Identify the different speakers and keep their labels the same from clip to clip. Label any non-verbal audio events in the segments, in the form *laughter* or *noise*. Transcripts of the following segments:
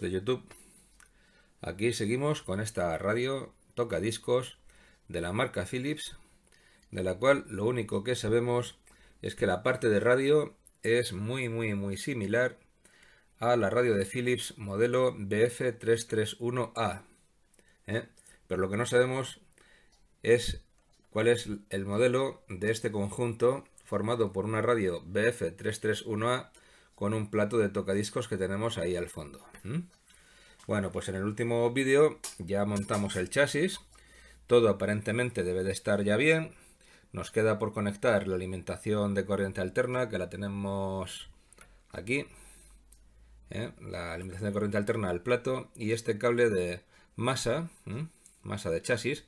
Speaker 1: de YouTube. Aquí seguimos con esta radio toca discos de la marca Philips, de la cual lo único que sabemos es que la parte de radio es muy muy muy similar a la radio de Philips modelo BF331A. a ¿eh? Pero lo que no sabemos es cuál es el modelo de este conjunto formado por una radio BF331A con un plato de tocadiscos que tenemos ahí al fondo. Bueno, pues en el último vídeo ya montamos el chasis. Todo aparentemente debe de estar ya bien. Nos queda por conectar la alimentación de corriente alterna, que la tenemos aquí. ¿eh? La alimentación de corriente alterna al plato y este cable de masa, masa de chasis,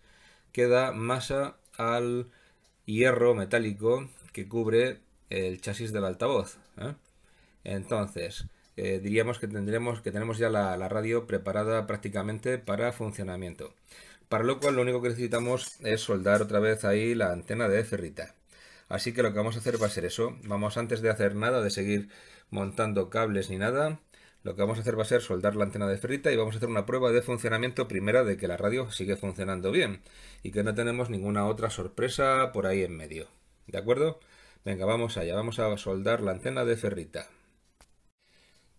Speaker 1: que da masa al hierro metálico que cubre el chasis del altavoz. ¿eh? Entonces, eh, diríamos que tendremos que tenemos ya la, la, radio preparada prácticamente para funcionamiento. Para lo cual lo único que necesitamos es soldar otra vez ahí la antena de ferrita. Así que lo que vamos a hacer va a ser eso. Vamos antes de hacer nada, de seguir montando cables ni nada, lo que vamos a hacer va a ser soldar la antena de ferrita y vamos a hacer una prueba de funcionamiento primera de que la radio sigue funcionando bien y que no tenemos ninguna otra sorpresa por ahí en medio. ¿De acuerdo? Venga, vamos allá, vamos a soldar la antena de ferrita.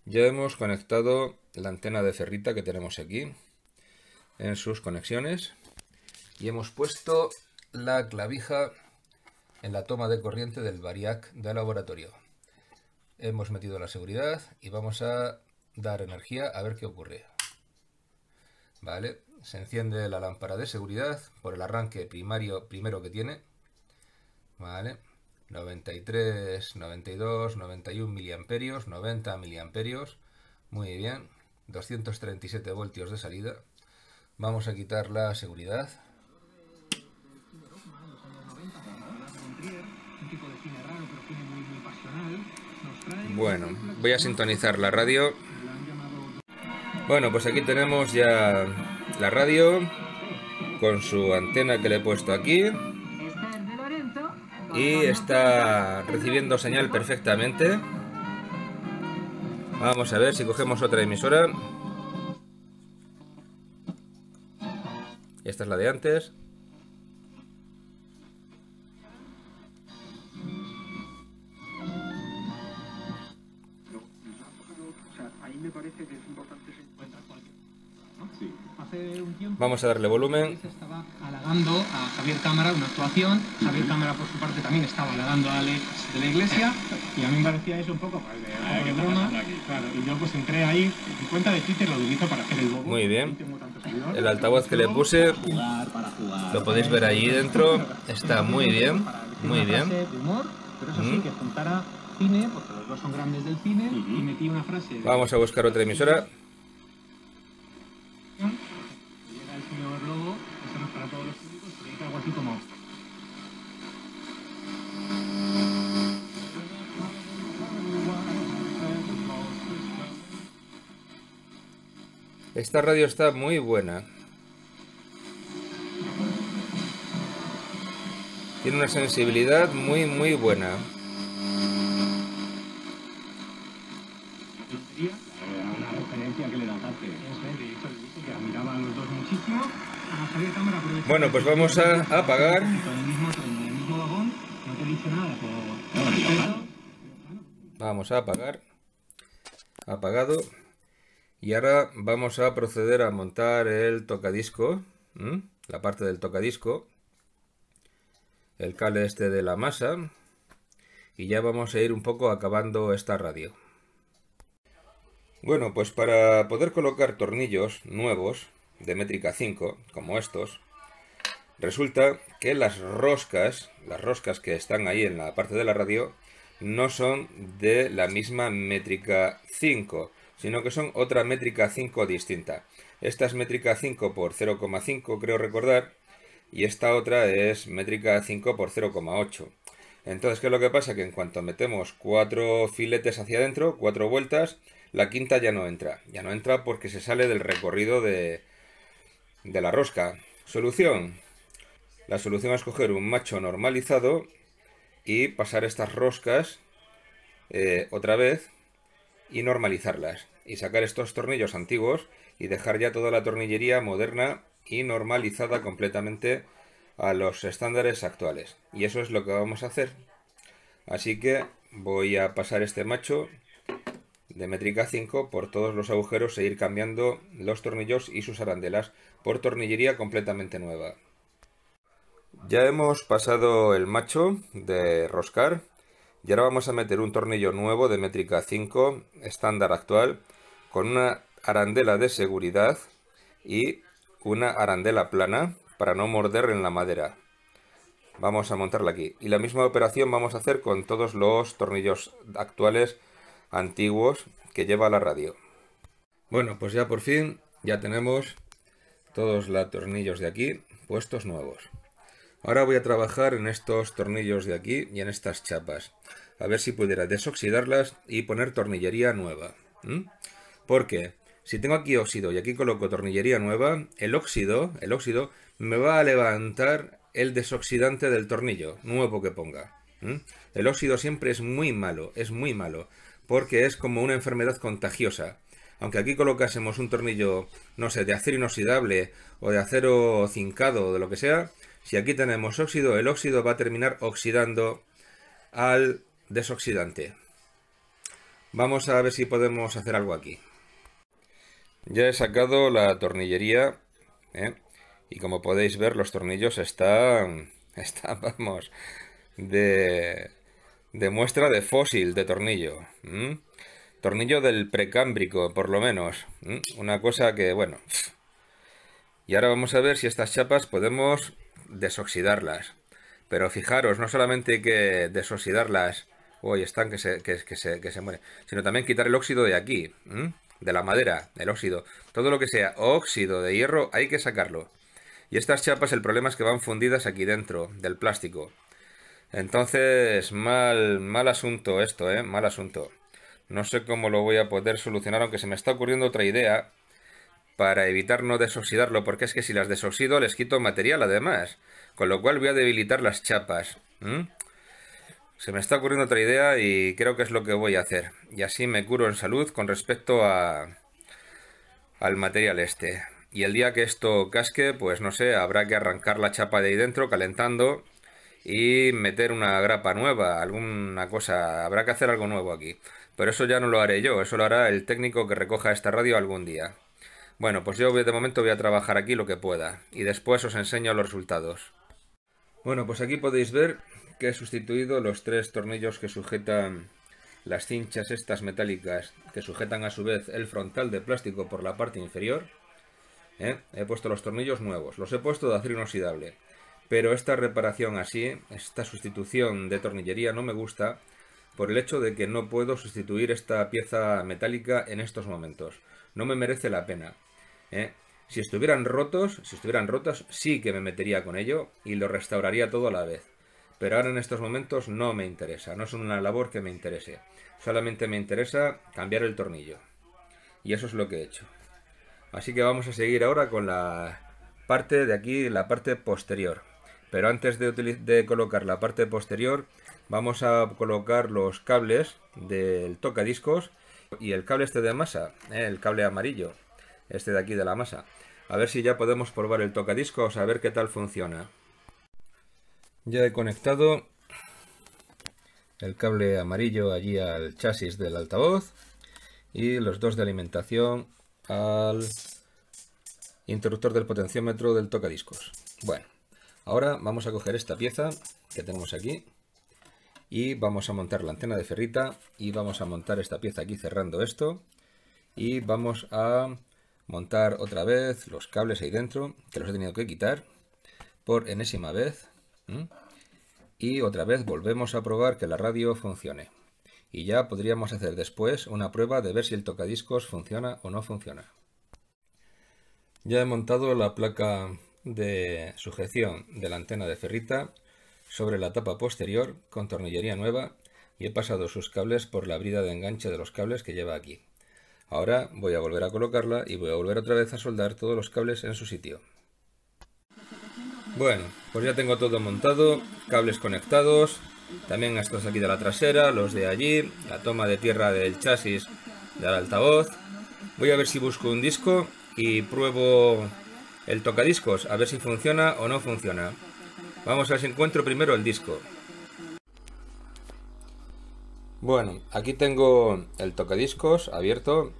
Speaker 1: Ya hemos conectado la antena de cerrita que tenemos aquí en sus conexiones y hemos puesto la clavija en la toma de corriente del variac de laboratorio. Hemos metido la seguridad y vamos a dar energía a ver qué ocurre. Vale, se enciende la lámpara de seguridad por el arranque primario primero que tiene. Vale. 93, 92, 91 miliamperios, 90 miliamperios. Muy bien. 237 voltios de salida. Vamos a quitar la seguridad. Bueno, voy a sintonizar la radio. Bueno, pues aquí tenemos ya la radio con su antena que le he puesto aquí y está recibiendo señal perfectamente. Vamos a ver si cogemos otra emisora. Esta es la de antes. Vamos a darle volumen. Estaba halagando a Javier Cámara una actuación. Javier Cámara, por su parte, también estaba halagando a Alex de la Iglesia. Y a mí me parecía eso un poco, pues, de, ah, broma. Claro, y yo pues entré ahí. Mi cuenta de Twitter lo utilizo para hacer el bobo. Muy bien. El altavoz que le puse, lo podéis ver ahí dentro. Está muy bien, muy bien. Pero eso sí, que juntara cine, porque los dos son grandes del cine, y metí una frase. Vamos a buscar otra emisora. Esta radio está muy buena. Tiene una sensibilidad muy, muy buena. Bueno, pues vamos a apagar. Vamos a apagar. Apagado. Y ahora vamos a proceder a montar el tocadisco, la parte del tocadisco, el cable este de la masa, y ya vamos a ir un poco acabando esta radio. Bueno, pues para poder colocar tornillos nuevos de métrica 5, como estos, resulta que las roscas, las roscas que están ahí en la parte de la radio, no son de la misma métrica 5, sino que son otra métrica 5 distinta. Esta es métrica 5 por 0,5, creo recordar, y esta otra es métrica 5 por 0,8. Entonces, ¿qué es lo que pasa? Que en cuanto metemos cuatro filetes hacia adentro, cuatro vueltas, la quinta ya no entra. Ya no entra porque se sale del recorrido de, de la rosca. Solución. La solución es coger un macho normalizado y pasar estas roscas eh, otra vez y normalizarlas y sacar estos tornillos antiguos y dejar ya toda la tornillería moderna y normalizada completamente a los estándares actuales. Y eso es lo que vamos a hacer. Así que voy a pasar este macho de métrica 5 por todos los agujeros e ir cambiando los tornillos y sus arandelas por tornillería completamente nueva. Ya hemos pasado el macho de roscar y ahora vamos a meter un tornillo nuevo de métrica 5, estándar actual, con una arandela de seguridad y una arandela plana para no morder en la madera. Vamos a montarla aquí. Y la misma operación vamos a hacer con todos los tornillos actuales antiguos que lleva la radio. Bueno, pues ya por fin ya tenemos todos los tornillos de aquí puestos nuevos. Ahora voy a trabajar en estos tornillos de aquí y en estas chapas. A ver si pudiera desoxidarlas y poner tornillería nueva. Porque si tengo aquí óxido y aquí coloco tornillería nueva, el óxido, el óxido me va a levantar el desoxidante del tornillo nuevo que ponga. El óxido siempre es muy malo, es muy malo, porque es como una enfermedad contagiosa aunque aquí colocásemos un tornillo, no sé, de acero inoxidable o de acero zincado o de lo que sea, si aquí tenemos óxido, el óxido va a terminar oxidando al desoxidante. Vamos a ver si podemos hacer algo aquí. Ya he sacado la tornillería ¿eh? y como podéis ver los tornillos están, *laughs* están vamos, de, de muestra de fósil de tornillo. Tornillo del precámbrico, por lo menos. Una cosa que, bueno. Y ahora vamos a ver si estas chapas podemos desoxidarlas. Pero fijaros, no solamente que desoxidarlas, hoy están que se, que, se, mueren, sino también quitar el óxido de aquí, de la madera, el óxido. Todo lo que sea óxido de hierro hay que sacarlo. Y estas chapas el problema es que van fundidas aquí dentro del plástico. Entonces, mal, mal asunto esto, ¿eh? Mal asunto. No sé cómo lo voy a poder solucionar, aunque se me está ocurriendo otra idea para evitar no desoxidarlo, porque es que si las desoxido les quito material además, con lo cual voy a debilitar las chapas. Se me está ocurriendo otra idea y creo que es lo que voy a hacer. Y así me curo en salud con respecto a al material este. Y el día que esto casque, pues no sé, habrá que arrancar la chapa de ahí dentro calentando y meter una grapa nueva, alguna cosa. Habrá que hacer algo nuevo aquí. Pero eso ya no lo haré yo, eso lo hará el técnico que recoja esta radio algún día. Bueno, pues yo de momento voy a trabajar aquí lo que pueda y después os enseño los resultados. Bueno, pues aquí podéis ver que he sustituido los tres tornillos que sujetan las cinchas estas metálicas que sujetan a su vez el frontal de plástico por la parte inferior. ¿eh? He puesto los tornillos nuevos, los he puesto de acero inoxidable. Pero esta reparación así, esta sustitución de tornillería no me gusta por el hecho de que no puedo sustituir esta pieza metálica en estos momentos. No me merece la pena. ¿eh? Si estuvieran rotos, si estuvieran rotos, sí que me metería con ello y lo restauraría todo a la vez. Pero ahora en estos momentos no me interesa, no es una labor que me interese. Solamente me interesa cambiar el tornillo. Y eso es lo que he hecho. Así que vamos a seguir ahora con la parte de aquí, la parte posterior. Pero antes de, de colocar la parte posterior, vamos a colocar los cables del tocadiscos y el cable este de masa, ¿eh? el cable amarillo este de aquí de la masa. A ver si ya podemos probar el tocadiscos, a ver qué tal funciona. Ya he conectado el cable amarillo allí al chasis del altavoz y los dos de alimentación al interruptor del potenciómetro del tocadiscos. Bueno, ahora vamos a coger esta pieza que tenemos aquí y vamos a montar la antena de ferrita y vamos a montar esta pieza aquí cerrando esto y vamos a montar otra vez los cables ahí dentro, que los he tenido que quitar por enésima vez. Y otra vez volvemos a probar que la radio funcione. Y ya podríamos hacer después una prueba de ver si el tocadiscos funciona o no funciona. Ya he montado la placa de sujeción de la antena de ferrita sobre la tapa posterior con tornillería nueva y he pasado sus cables por la brida de enganche de los cables que lleva aquí. Ahora voy a volver a colocarla y voy a volver otra vez a soldar todos los cables en su sitio. Bueno, pues ya tengo todo montado, cables conectados, también estos aquí de la trasera, los de allí, la toma de tierra del chasis del altavoz. Voy a ver si busco un disco y pruebo el tocadiscos, a ver si funciona o no funciona. Vamos a ver si encuentro primero el disco. Bueno, aquí tengo el tocadiscos abierto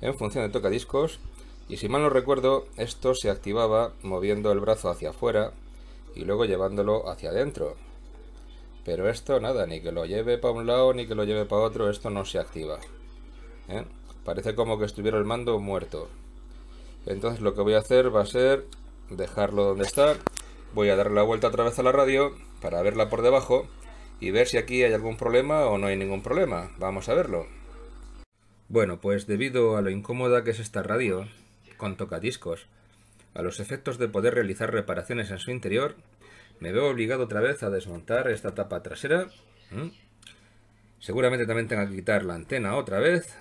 Speaker 1: en función de tocadiscos y si mal no recuerdo esto se activaba moviendo el brazo hacia afuera y luego llevándolo hacia adentro. Pero esto nada, ni que lo lleve para un lado ni que lo lleve para otro, esto no se activa. ¿eh? Parece como que estuviera el mando muerto. Entonces lo que voy a hacer va a ser dejarlo donde está. Voy a darle la vuelta otra vez a la radio para verla por debajo y ver si aquí hay algún problema o no hay ningún problema. Vamos a verlo. Bueno, pues debido a lo incómoda que es esta radio, con tocadiscos, a los efectos de poder realizar reparaciones en su interior, me veo obligado otra vez a desmontar esta tapa trasera. Seguramente también tenga que quitar la antena otra vez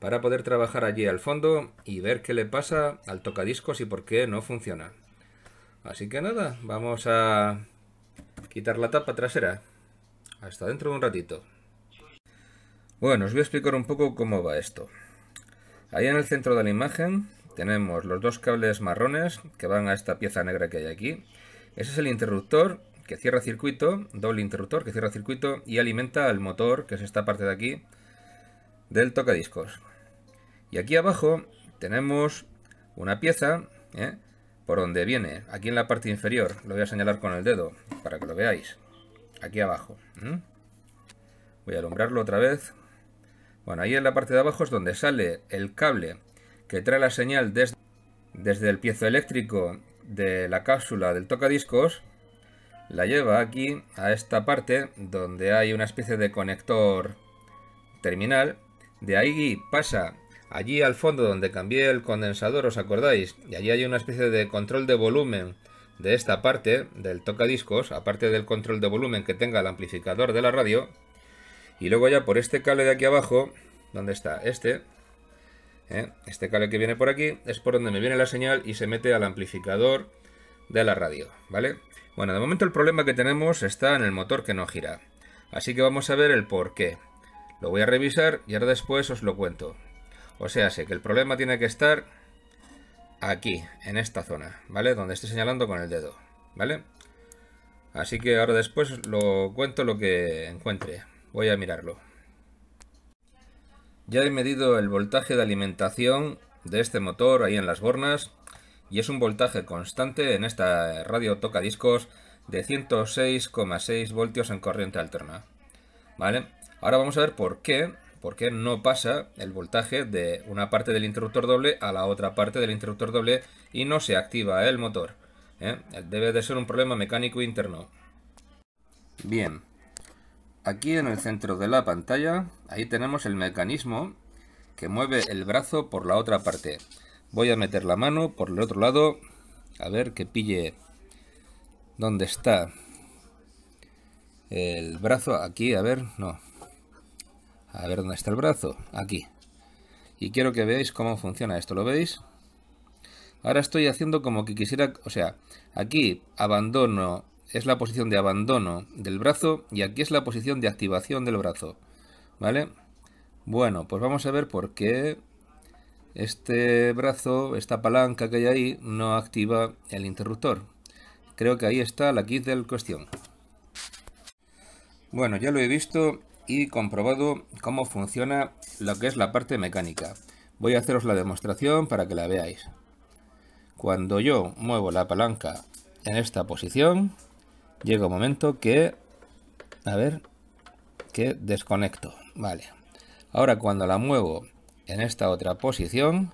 Speaker 1: para poder trabajar allí al fondo y ver qué le pasa al tocadiscos y por qué no funciona. Así que nada, vamos a quitar la tapa trasera. Hasta dentro de un ratito. Bueno, os voy a explicar un poco cómo va esto. Ahí en el centro de la imagen tenemos los dos cables marrones que van a esta pieza negra que hay aquí. Ese es el interruptor que cierra circuito, doble interruptor que cierra circuito y alimenta al motor, que es esta parte de aquí, del tocadiscos. Y aquí abajo tenemos una pieza ¿eh? por donde viene, aquí en la parte inferior, lo voy a señalar con el dedo para que lo veáis, aquí abajo. Voy a alumbrarlo otra vez bueno, ahí en la parte de abajo es donde sale el cable que trae la señal desde, el piezo eléctrico de la cápsula del tocadiscos. La lleva aquí a esta parte donde hay una especie de conector terminal. De ahí pasa allí al fondo donde cambié el condensador, ¿os acordáis? Y allí hay una especie de control de volumen de esta parte del tocadiscos, aparte del control de volumen que tenga el amplificador de la radio, y luego ya por este cable de aquí abajo, ¿dónde está? Este. ¿eh? Este cable que viene por aquí es por donde me viene la señal y se mete al amplificador de la radio, ¿vale? Bueno, de momento el problema que tenemos está en el motor que no gira. Así que vamos a ver el por qué. Lo voy a revisar y ahora después os lo cuento. O sea, sé que el problema tiene que estar aquí, en esta zona, ¿vale? Donde estoy señalando con el dedo, ¿vale? Así que ahora después lo cuento lo que encuentre. Voy a mirarlo. Ya he medido el voltaje de alimentación de este motor ahí en las bornas y es un voltaje constante en esta radio tocadiscos de 106,6 voltios en corriente alterna. ¿Vale? Ahora vamos a ver por qué, por qué no pasa el voltaje de una parte del interruptor doble a la otra parte del interruptor doble y no se activa el motor. ¿eh? Debe de ser un problema mecánico interno. Bien, Aquí en el centro de la pantalla, ahí tenemos el mecanismo que mueve el brazo por la otra parte. Voy a meter la mano por el otro lado, a ver que pille dónde está el brazo. Aquí, a ver, no. A ver dónde está el brazo. Aquí. Y quiero que veáis cómo funciona esto, ¿lo veis? Ahora estoy haciendo como que quisiera, o sea, aquí abandono es la posición de abandono del brazo y aquí es la posición de activación del brazo, ¿vale? Bueno, pues vamos a ver por qué este brazo, esta palanca que hay ahí, no activa el interruptor. Creo que ahí está la kit del cuestión. Bueno, ya lo he visto y comprobado cómo funciona lo que es la parte mecánica. Voy a haceros la demostración para que la veáis. Cuando yo muevo la palanca en esta posición, llega un momento que, a ver, que desconecto. Vale. Ahora cuando la muevo en esta otra posición,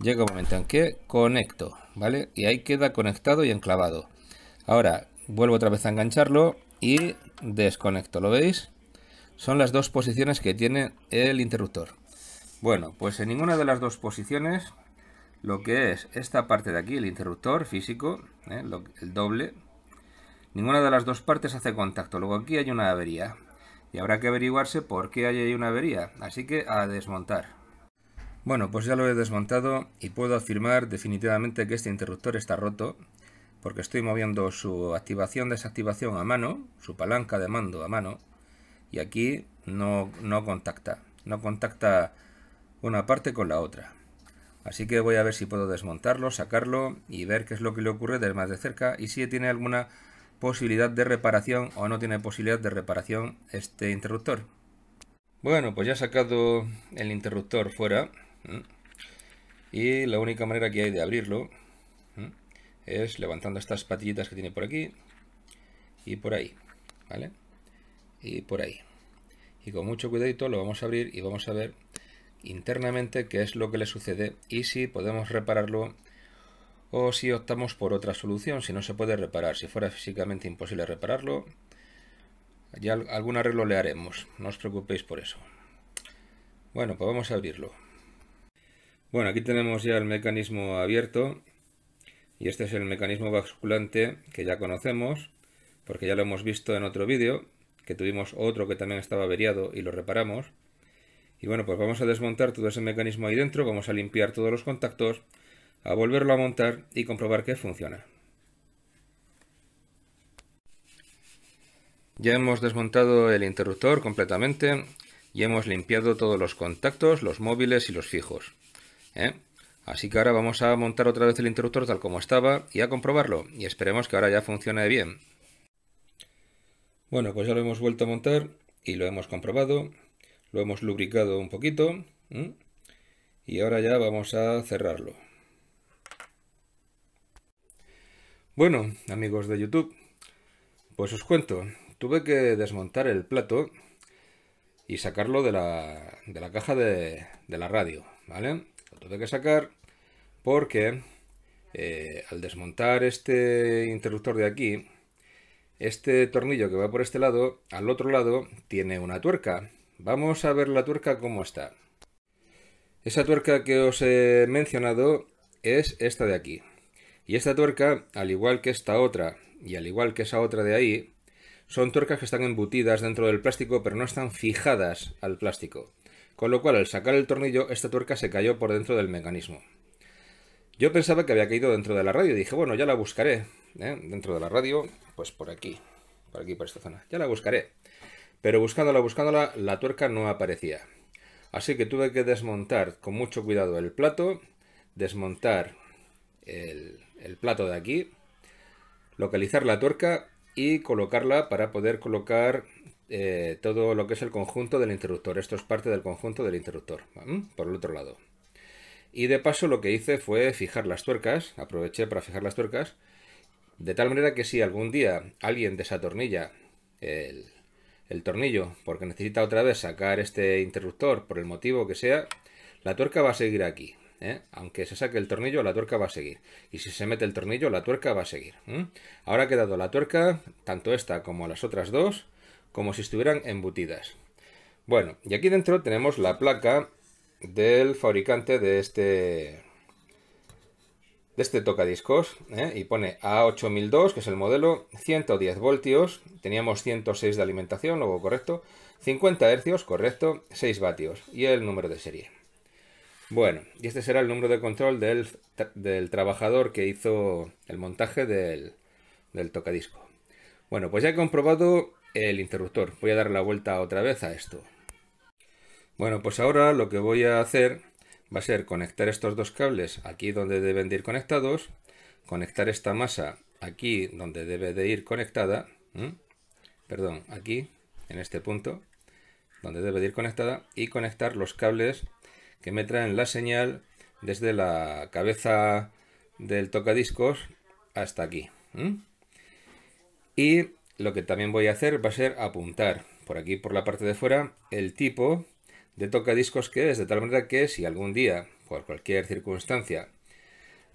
Speaker 1: llega un momento en que conecto, ¿vale? Y ahí queda conectado y enclavado. Ahora vuelvo otra vez a engancharlo y desconecto, ¿lo veis? Son las dos posiciones que tiene el interruptor. Bueno, pues en ninguna de las dos posiciones, lo que es esta parte de aquí, el interruptor físico, ¿eh? el doble, Ninguna de las dos partes hace contacto, luego aquí hay una avería. Y habrá que averiguarse por qué hay ahí una avería, así que a desmontar. Bueno, pues ya lo he desmontado y puedo afirmar definitivamente que este interruptor está roto, porque estoy moviendo su activación-desactivación a mano, su palanca de mando a mano, y aquí no, no contacta, no contacta una parte con la otra. Así que voy a ver si puedo desmontarlo, sacarlo y ver qué es lo que le ocurre desde más de cerca y si tiene alguna posibilidad de reparación o no tiene posibilidad de reparación este interruptor. Bueno, pues ya he sacado el interruptor fuera y la única manera que hay de abrirlo es levantando estas patillitas que tiene por aquí y por ahí, ¿vale? Y por ahí. Y con mucho cuidadito lo vamos a abrir y vamos a ver internamente qué es lo que le sucede y si podemos repararlo o si optamos por otra solución, si no se puede reparar, si fuera físicamente imposible repararlo, ya algún arreglo le haremos, no os preocupéis por eso. Bueno, pues vamos a abrirlo. Bueno, aquí tenemos ya el mecanismo abierto y este es el mecanismo basculante que ya conocemos porque ya lo hemos visto en otro vídeo que tuvimos otro que también estaba averiado y lo reparamos. Y bueno, pues vamos a desmontar todo ese mecanismo ahí dentro, vamos a limpiar todos los contactos a volverlo a montar y comprobar que funciona. Ya hemos desmontado el interruptor completamente y hemos limpiado todos los contactos, los móviles y los fijos. ¿eh? Así que ahora vamos a montar otra vez el interruptor tal como estaba y a comprobarlo y esperemos que ahora ya funcione bien. Bueno, pues ya lo hemos vuelto a montar y lo hemos comprobado, lo hemos lubricado un poquito y ahora ya vamos a cerrarlo. Bueno, amigos de YouTube, pues os cuento, tuve que desmontar el plato y sacarlo de la, caja de, la radio, ¿vale? Lo tuve que sacar porque eh, al desmontar este interruptor de aquí, este tornillo que va por este lado, al otro lado tiene una tuerca. Vamos a ver la tuerca cómo está. Esa tuerca que os he mencionado es esta de aquí, y esta tuerca, al igual que esta otra y al igual que esa otra de ahí, son tuercas que están embutidas dentro del plástico pero no están fijadas al plástico. Con lo cual, al sacar el tornillo, esta tuerca se cayó por dentro del mecanismo. Yo pensaba que había caído dentro de la radio. Dije, bueno, ya la buscaré. ¿eh? Dentro de la radio, pues por aquí. Por aquí, por esta zona. Ya la buscaré. Pero buscándola, buscándola, la tuerca no aparecía. Así que tuve que desmontar con mucho cuidado el plato, desmontar el, el plato de aquí, localizar la tuerca y colocarla para poder colocar eh, todo lo que es el conjunto del interruptor. Esto es parte del conjunto del interruptor, por el otro lado. Y de paso lo que hice fue fijar las tuercas, aproveché para fijar las tuercas, de tal manera que si algún día alguien desatornilla el tornillo porque necesita otra vez sacar este interruptor por el motivo que sea, la tuerca va a seguir aquí. ¿eh? Aunque se saque el tornillo, la tuerca va a seguir. Y si se mete el tornillo, la tuerca va a seguir. Ahora ha quedado la tuerca, tanto esta como las otras dos, como si estuvieran embutidas. Bueno, y aquí dentro tenemos la placa del fabricante de este de este tocadiscos ¿eh? y pone A8002 que es el modelo 110 voltios teníamos 106 de alimentación luego correcto 50 hercios correcto 6 vatios y el número de serie bueno, y este será el número de control del, trabajador que hizo el montaje del, tocadisco. Bueno, pues ya he comprobado el interruptor. Voy a dar la vuelta otra vez a esto. Bueno, pues ahora lo que voy a hacer va a ser conectar estos dos cables aquí donde deben de ir conectados, conectar esta masa aquí donde debe de ir conectada, perdón, aquí, en este punto, donde debe de ir conectada, y conectar los cables que me traen la señal desde la cabeza del tocadiscos hasta aquí. Y lo que también voy a hacer va a ser apuntar por aquí, por la parte de fuera, el tipo de tocadiscos que es, de tal manera que si algún día, por cualquier circunstancia,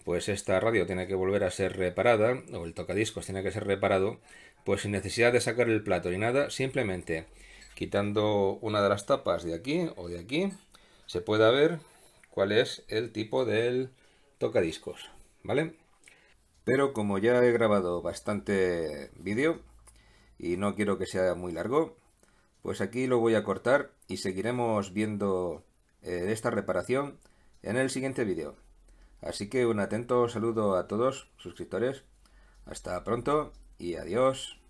Speaker 1: pues esta radio tiene que volver a ser reparada, o el tocadiscos tiene que ser reparado, pues sin necesidad de sacar el plato ni nada, simplemente quitando una de las tapas de aquí o de aquí, se pueda ver cuál es el tipo del tocadiscos, ¿vale? Pero como ya he grabado bastante vídeo y no quiero que sea muy largo, pues aquí lo voy a cortar y seguiremos viendo eh, esta reparación en el siguiente vídeo. Así que un atento saludo a todos suscriptores. Hasta pronto y adiós.